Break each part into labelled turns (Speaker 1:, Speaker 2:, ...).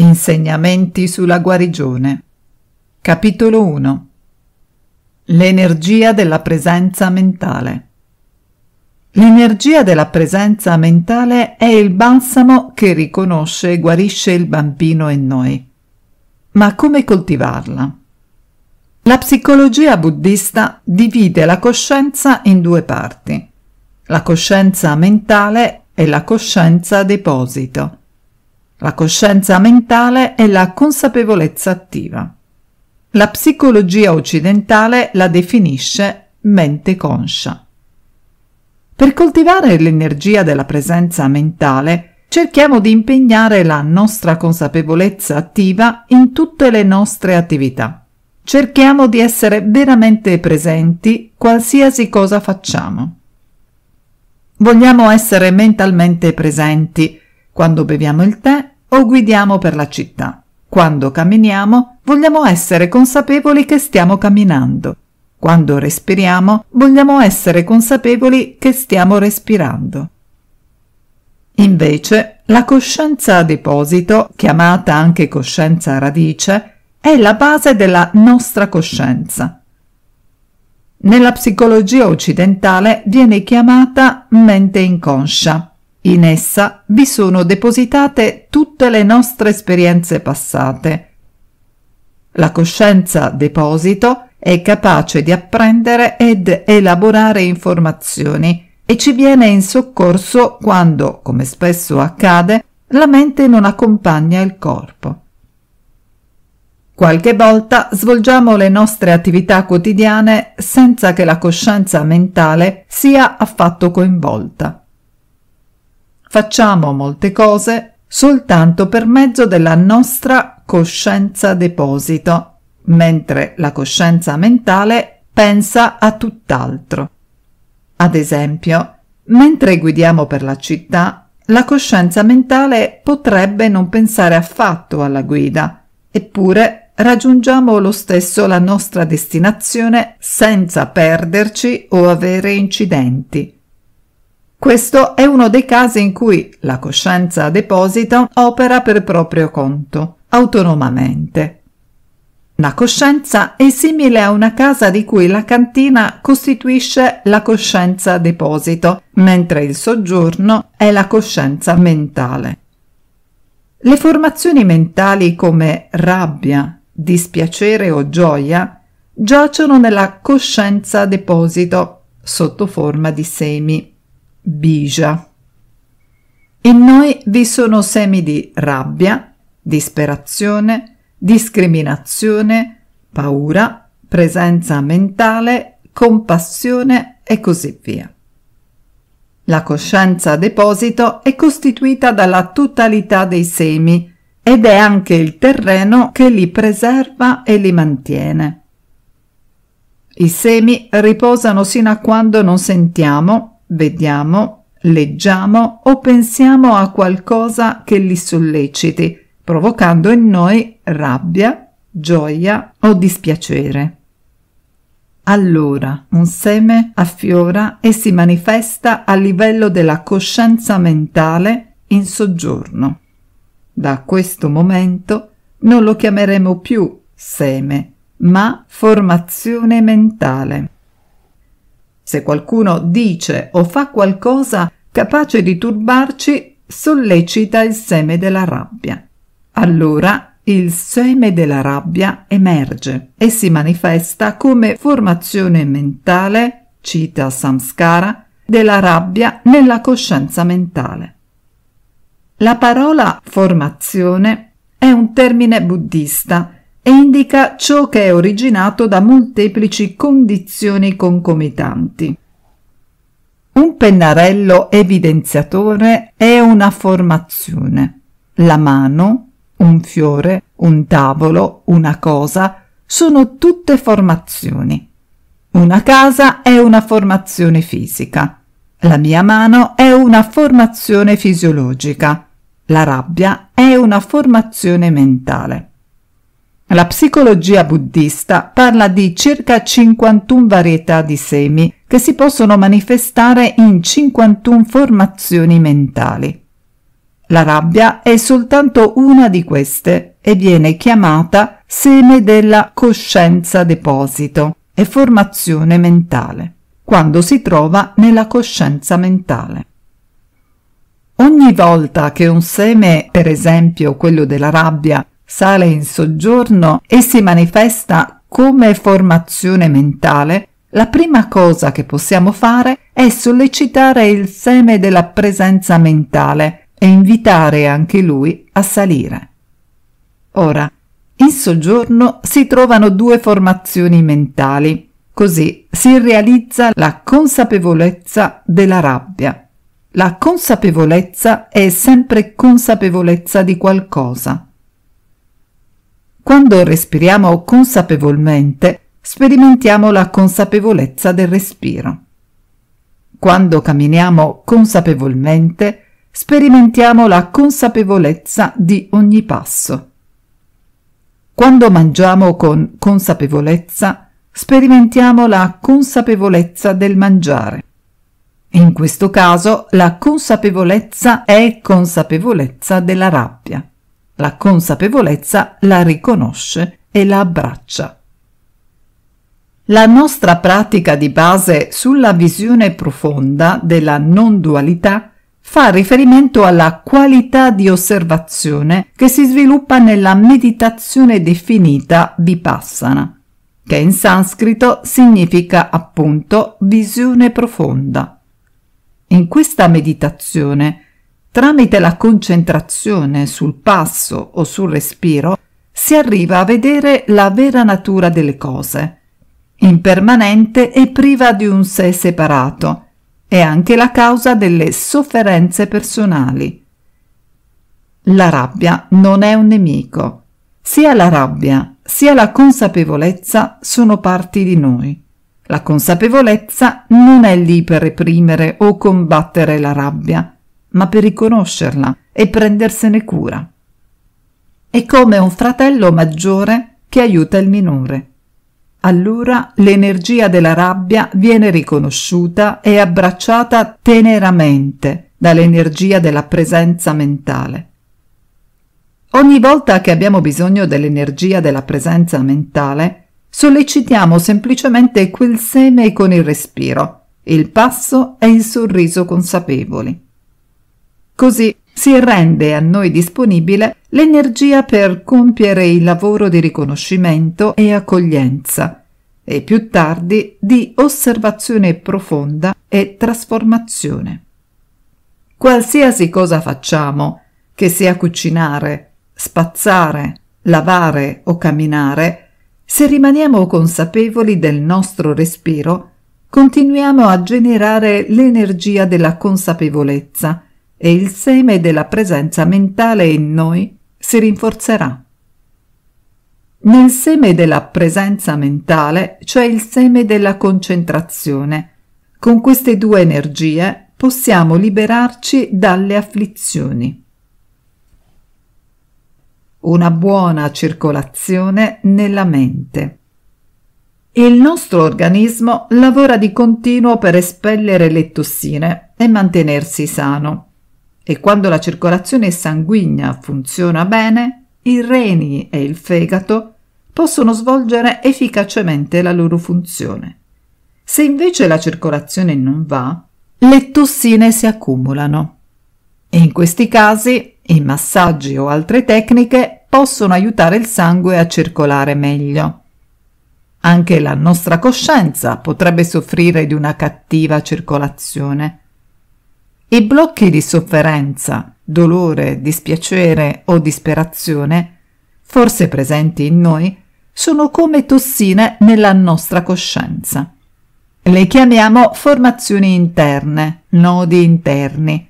Speaker 1: Insegnamenti sulla guarigione. Capitolo 1. L'energia della presenza mentale. L'energia della presenza mentale è il balsamo che riconosce e guarisce il bambino in noi. Ma come coltivarla? La psicologia buddista divide la coscienza in due parti, la coscienza mentale e la coscienza deposito la coscienza mentale e la consapevolezza attiva. La psicologia occidentale la definisce mente conscia. Per coltivare l'energia della presenza mentale, cerchiamo di impegnare la nostra consapevolezza attiva in tutte le nostre attività. Cerchiamo di essere veramente presenti qualsiasi cosa facciamo. Vogliamo essere mentalmente presenti quando beviamo il tè o guidiamo per la città. Quando camminiamo vogliamo essere consapevoli che stiamo camminando. Quando respiriamo vogliamo essere consapevoli che stiamo respirando. Invece, la coscienza a deposito, chiamata anche coscienza radice, è la base della nostra coscienza. Nella psicologia occidentale viene chiamata mente inconscia in essa vi sono depositate tutte le nostre esperienze passate. La coscienza deposito è capace di apprendere ed elaborare informazioni e ci viene in soccorso quando, come spesso accade, la mente non accompagna il corpo. Qualche volta svolgiamo le nostre attività quotidiane senza che la coscienza mentale sia affatto coinvolta. Facciamo molte cose soltanto per mezzo della nostra coscienza deposito, mentre la coscienza mentale pensa a tutt'altro. Ad esempio, mentre guidiamo per la città, la coscienza mentale potrebbe non pensare affatto alla guida, eppure raggiungiamo lo stesso la nostra destinazione senza perderci o avere incidenti. Questo è uno dei casi in cui la coscienza a deposito opera per proprio conto, autonomamente. La coscienza è simile a una casa di cui la cantina costituisce la coscienza deposito, mentre il soggiorno è la coscienza mentale. Le formazioni mentali come rabbia, dispiacere o gioia giacciono nella coscienza deposito sotto forma di semi Bija. In noi vi sono semi di rabbia, disperazione, discriminazione, paura, presenza mentale, compassione e così via. La coscienza deposito è costituita dalla totalità dei semi ed è anche il terreno che li preserva e li mantiene. I semi riposano sino a quando non sentiamo, vediamo, leggiamo o pensiamo a qualcosa che li solleciti, provocando in noi rabbia, gioia o dispiacere. Allora un seme affiora e si manifesta a livello della coscienza mentale in soggiorno. Da questo momento non lo chiameremo più seme, ma formazione mentale. Se qualcuno dice o fa qualcosa capace di turbarci, sollecita il seme della rabbia. Allora il seme della rabbia emerge e si manifesta come formazione mentale, cita samskara, della rabbia nella coscienza mentale. La parola formazione è un termine buddista e indica ciò che è originato da molteplici condizioni concomitanti. Un pennarello evidenziatore è una formazione. La mano, un fiore, un tavolo, una cosa sono tutte formazioni. Una casa è una formazione fisica. La mia mano è una formazione fisiologica. La rabbia è una formazione mentale. La psicologia buddista parla di circa 51 varietà di semi che si possono manifestare in 51 formazioni mentali. La rabbia è soltanto una di queste e viene chiamata seme della coscienza deposito e formazione mentale, quando si trova nella coscienza mentale. Ogni volta che un seme, per esempio quello della rabbia, sale in soggiorno e si manifesta come formazione mentale, la prima cosa che possiamo fare è sollecitare il seme della presenza mentale e invitare anche lui a salire. Ora, in soggiorno si trovano due formazioni mentali, così si realizza la consapevolezza della rabbia. La consapevolezza è sempre consapevolezza di qualcosa. Quando respiriamo consapevolmente, sperimentiamo la consapevolezza del respiro. Quando camminiamo consapevolmente, sperimentiamo la consapevolezza di ogni passo. Quando mangiamo con consapevolezza, sperimentiamo la consapevolezza del mangiare. In questo caso la consapevolezza è consapevolezza della rabbia. La consapevolezza la riconosce e la abbraccia. La nostra pratica di base sulla visione profonda della non dualità fa riferimento alla qualità di osservazione che si sviluppa nella meditazione definita vipassana, che in sanscrito significa appunto visione profonda. In questa meditazione Tramite la concentrazione sul passo o sul respiro si arriva a vedere la vera natura delle cose, impermanente e priva di un sé separato, è anche la causa delle sofferenze personali. La rabbia non è un nemico. Sia la rabbia sia la consapevolezza sono parti di noi. La consapevolezza non è lì per reprimere o combattere la rabbia, ma per riconoscerla e prendersene cura. È come un fratello maggiore che aiuta il minore. Allora l'energia della rabbia viene riconosciuta e abbracciata teneramente dall'energia della presenza mentale. Ogni volta che abbiamo bisogno dell'energia della presenza mentale, sollecitiamo semplicemente quel seme con il respiro, il passo e il sorriso consapevoli. Così si rende a noi disponibile l'energia per compiere il lavoro di riconoscimento e accoglienza e più tardi di osservazione profonda e trasformazione. Qualsiasi cosa facciamo, che sia cucinare, spazzare, lavare o camminare, se rimaniamo consapevoli del nostro respiro, continuiamo a generare l'energia della consapevolezza – e il seme della presenza mentale in noi si rinforzerà. Nel seme della presenza mentale c'è cioè il seme della concentrazione. Con queste due energie possiamo liberarci dalle afflizioni. Una buona circolazione nella mente. Il nostro organismo lavora di continuo per espellere le tossine e mantenersi sano e quando la circolazione sanguigna funziona bene, i reni e il fegato possono svolgere efficacemente la loro funzione. Se invece la circolazione non va, le tossine si accumulano. In questi casi i massaggi o altre tecniche possono aiutare il sangue a circolare meglio. Anche la nostra coscienza potrebbe soffrire di una cattiva circolazione. I blocchi di sofferenza, dolore, dispiacere o disperazione, forse presenti in noi, sono come tossine nella nostra coscienza. Le chiamiamo formazioni interne, nodi interni.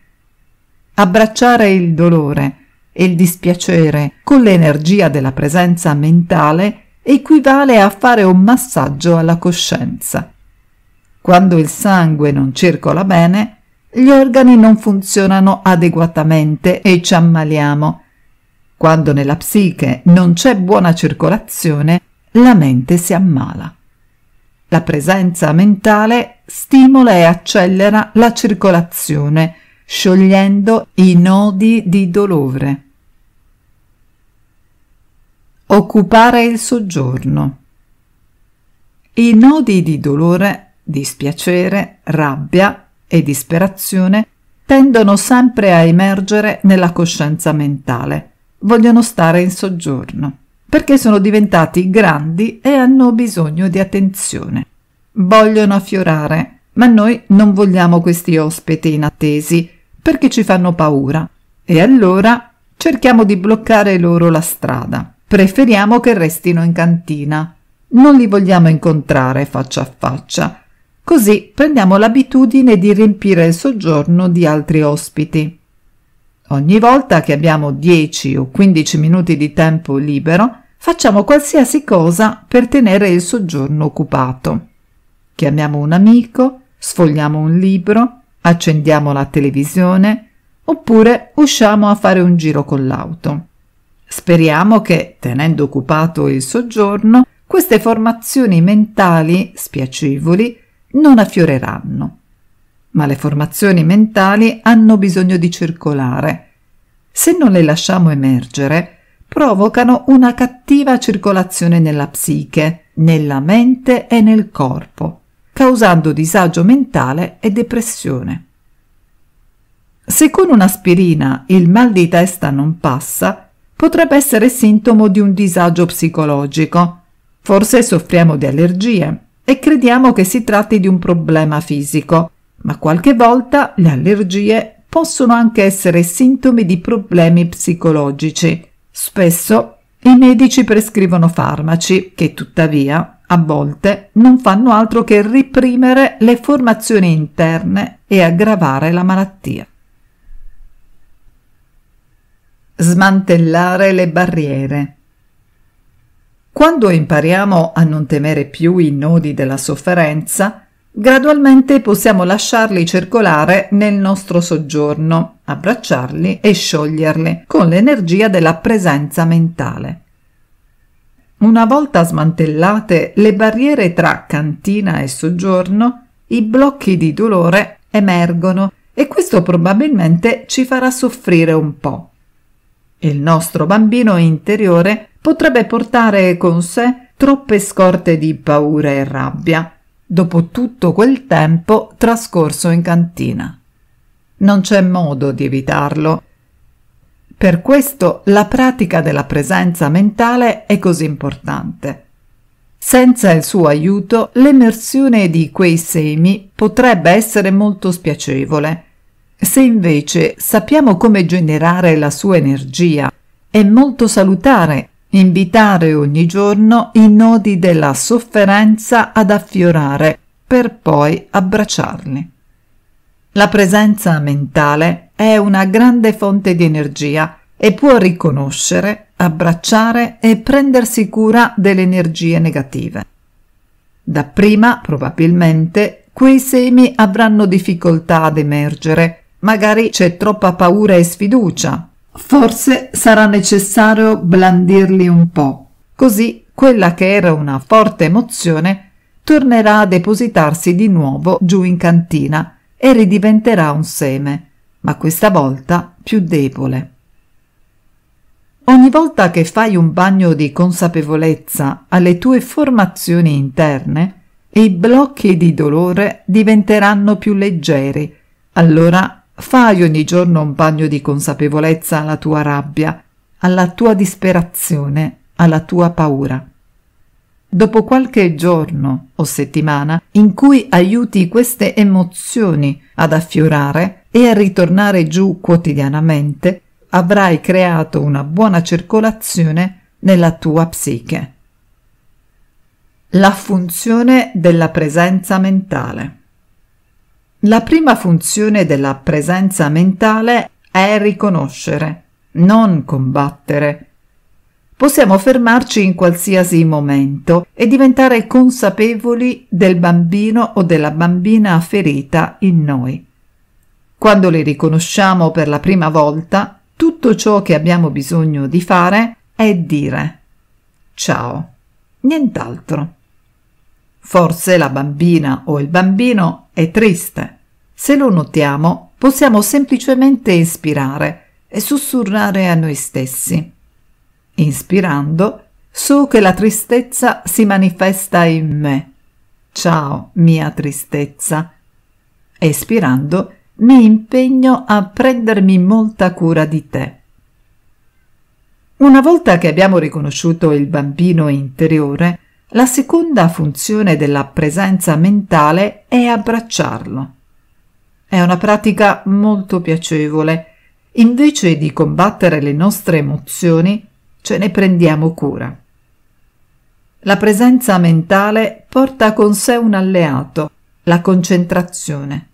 Speaker 1: Abbracciare il dolore e il dispiacere con l'energia della presenza mentale equivale a fare un massaggio alla coscienza. Quando il sangue non circola bene, gli organi non funzionano adeguatamente e ci ammaliamo. Quando nella psiche non c'è buona circolazione, la mente si ammala. La presenza mentale stimola e accelera la circolazione, sciogliendo i nodi di dolore. Occupare il soggiorno. I nodi di dolore, dispiacere, rabbia e disperazione tendono sempre a emergere nella coscienza mentale. Vogliono stare in soggiorno perché sono diventati grandi e hanno bisogno di attenzione. Vogliono affiorare, ma noi non vogliamo questi ospiti inattesi perché ci fanno paura e allora cerchiamo di bloccare loro la strada. Preferiamo che restino in cantina. Non li vogliamo incontrare faccia a faccia Così prendiamo l'abitudine di riempire il soggiorno di altri ospiti. Ogni volta che abbiamo 10 o 15 minuti di tempo libero, facciamo qualsiasi cosa per tenere il soggiorno occupato. Chiamiamo un amico, sfogliamo un libro, accendiamo la televisione oppure usciamo a fare un giro con l'auto. Speriamo che, tenendo occupato il soggiorno, queste formazioni mentali spiacevoli non affioreranno. Ma le formazioni mentali hanno bisogno di circolare. Se non le lasciamo emergere, provocano una cattiva circolazione nella psiche, nella mente e nel corpo, causando disagio mentale e depressione. Se con un'aspirina il mal di testa non passa, potrebbe essere sintomo di un disagio psicologico. Forse soffriamo di allergie e crediamo che si tratti di un problema fisico, ma qualche volta le allergie possono anche essere sintomi di problemi psicologici. Spesso i medici prescrivono farmaci che tuttavia a volte non fanno altro che riprimere le formazioni interne e aggravare la malattia. Smantellare le barriere quando impariamo a non temere più i nodi della sofferenza, gradualmente possiamo lasciarli circolare nel nostro soggiorno, abbracciarli e scioglierli con l'energia della presenza mentale. Una volta smantellate le barriere tra cantina e soggiorno, i blocchi di dolore emergono e questo probabilmente ci farà soffrire un po'. Il nostro bambino interiore potrebbe portare con sé troppe scorte di paura e rabbia, dopo tutto quel tempo trascorso in cantina. Non c'è modo di evitarlo. Per questo la pratica della presenza mentale è così importante. Senza il suo aiuto l'emersione di quei semi potrebbe essere molto spiacevole. Se invece sappiamo come generare la sua energia, è molto salutare invitare ogni giorno i nodi della sofferenza ad affiorare per poi abbracciarli. La presenza mentale è una grande fonte di energia e può riconoscere, abbracciare e prendersi cura delle energie negative. Dapprima, probabilmente, quei semi avranno difficoltà ad emergere, magari c'è troppa paura e sfiducia forse sarà necessario blandirli un po'. Così quella che era una forte emozione tornerà a depositarsi di nuovo giù in cantina e ridiventerà un seme, ma questa volta più debole. Ogni volta che fai un bagno di consapevolezza alle tue formazioni interne, i blocchi di dolore diventeranno più leggeri, allora Fai ogni giorno un bagno di consapevolezza alla tua rabbia, alla tua disperazione, alla tua paura. Dopo qualche giorno o settimana in cui aiuti queste emozioni ad affiorare e a ritornare giù quotidianamente, avrai creato una buona circolazione nella tua psiche. La funzione della presenza mentale. La prima funzione della presenza mentale è riconoscere, non combattere. Possiamo fermarci in qualsiasi momento e diventare consapevoli del bambino o della bambina ferita in noi. Quando li riconosciamo per la prima volta, tutto ciò che abbiamo bisogno di fare è dire ciao, nient'altro. Forse la bambina o il bambino è triste. Se lo notiamo, possiamo semplicemente ispirare e sussurrare a noi stessi. Inspirando, so che la tristezza si manifesta in me. Ciao, mia tristezza. Espirando, mi impegno a prendermi molta cura di te. Una volta che abbiamo riconosciuto il bambino interiore, la seconda funzione della presenza mentale è abbracciarlo. È una pratica molto piacevole. Invece di combattere le nostre emozioni, ce ne prendiamo cura. La presenza mentale porta con sé un alleato, la concentrazione.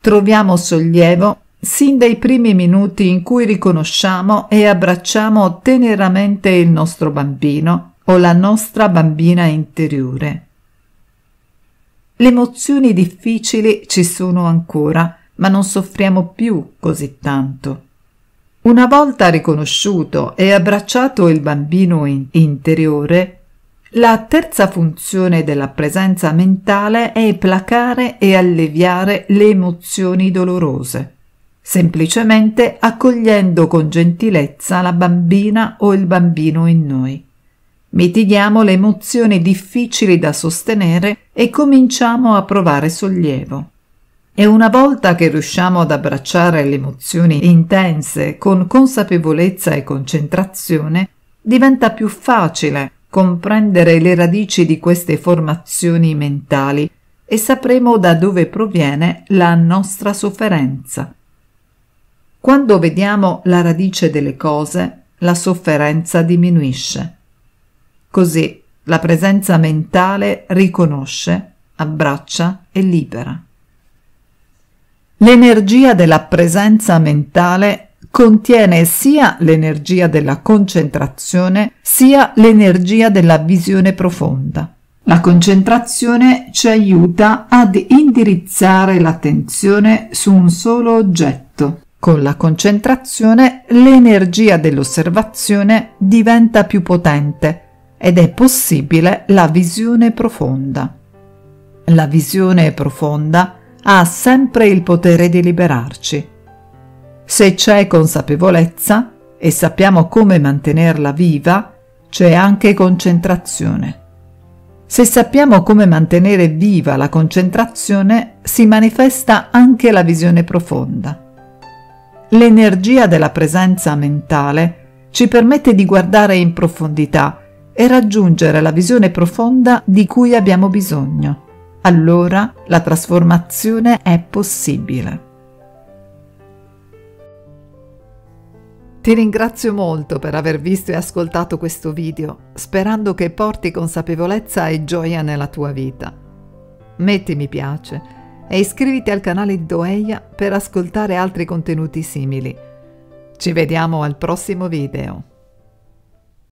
Speaker 1: Troviamo sollievo sin dai primi minuti in cui riconosciamo e abbracciamo teneramente il nostro bambino o la nostra bambina interiore. Le emozioni difficili ci sono ancora, ma non soffriamo più così tanto. Una volta riconosciuto e abbracciato il bambino in interiore, la terza funzione della presenza mentale è placare e alleviare le emozioni dolorose, semplicemente accogliendo con gentilezza la bambina o il bambino in noi. Mitighiamo le emozioni difficili da sostenere e cominciamo a provare sollievo. E una volta che riusciamo ad abbracciare le emozioni intense con consapevolezza e concentrazione, diventa più facile comprendere le radici di queste formazioni mentali e sapremo da dove proviene la nostra sofferenza. Quando vediamo la radice delle cose, la sofferenza diminuisce. Così la presenza mentale riconosce, abbraccia e libera. L'energia della presenza mentale contiene sia l'energia della concentrazione sia l'energia della visione profonda. La concentrazione ci aiuta ad indirizzare l'attenzione su un solo oggetto. Con la concentrazione l'energia dell'osservazione diventa più potente ed è possibile la visione profonda. La visione profonda ha sempre il potere di liberarci. Se c'è consapevolezza e sappiamo come mantenerla viva, c'è anche concentrazione. Se sappiamo come mantenere viva la concentrazione, si manifesta anche la visione profonda. L'energia della presenza mentale ci permette di guardare in profondità e raggiungere la visione profonda di cui abbiamo bisogno. Allora la trasformazione è possibile. Ti ringrazio molto per aver visto e ascoltato questo video, sperando che porti consapevolezza e gioia nella tua vita. Metti mi piace e iscriviti al canale di Doeia per ascoltare altri contenuti simili. Ci vediamo al prossimo video.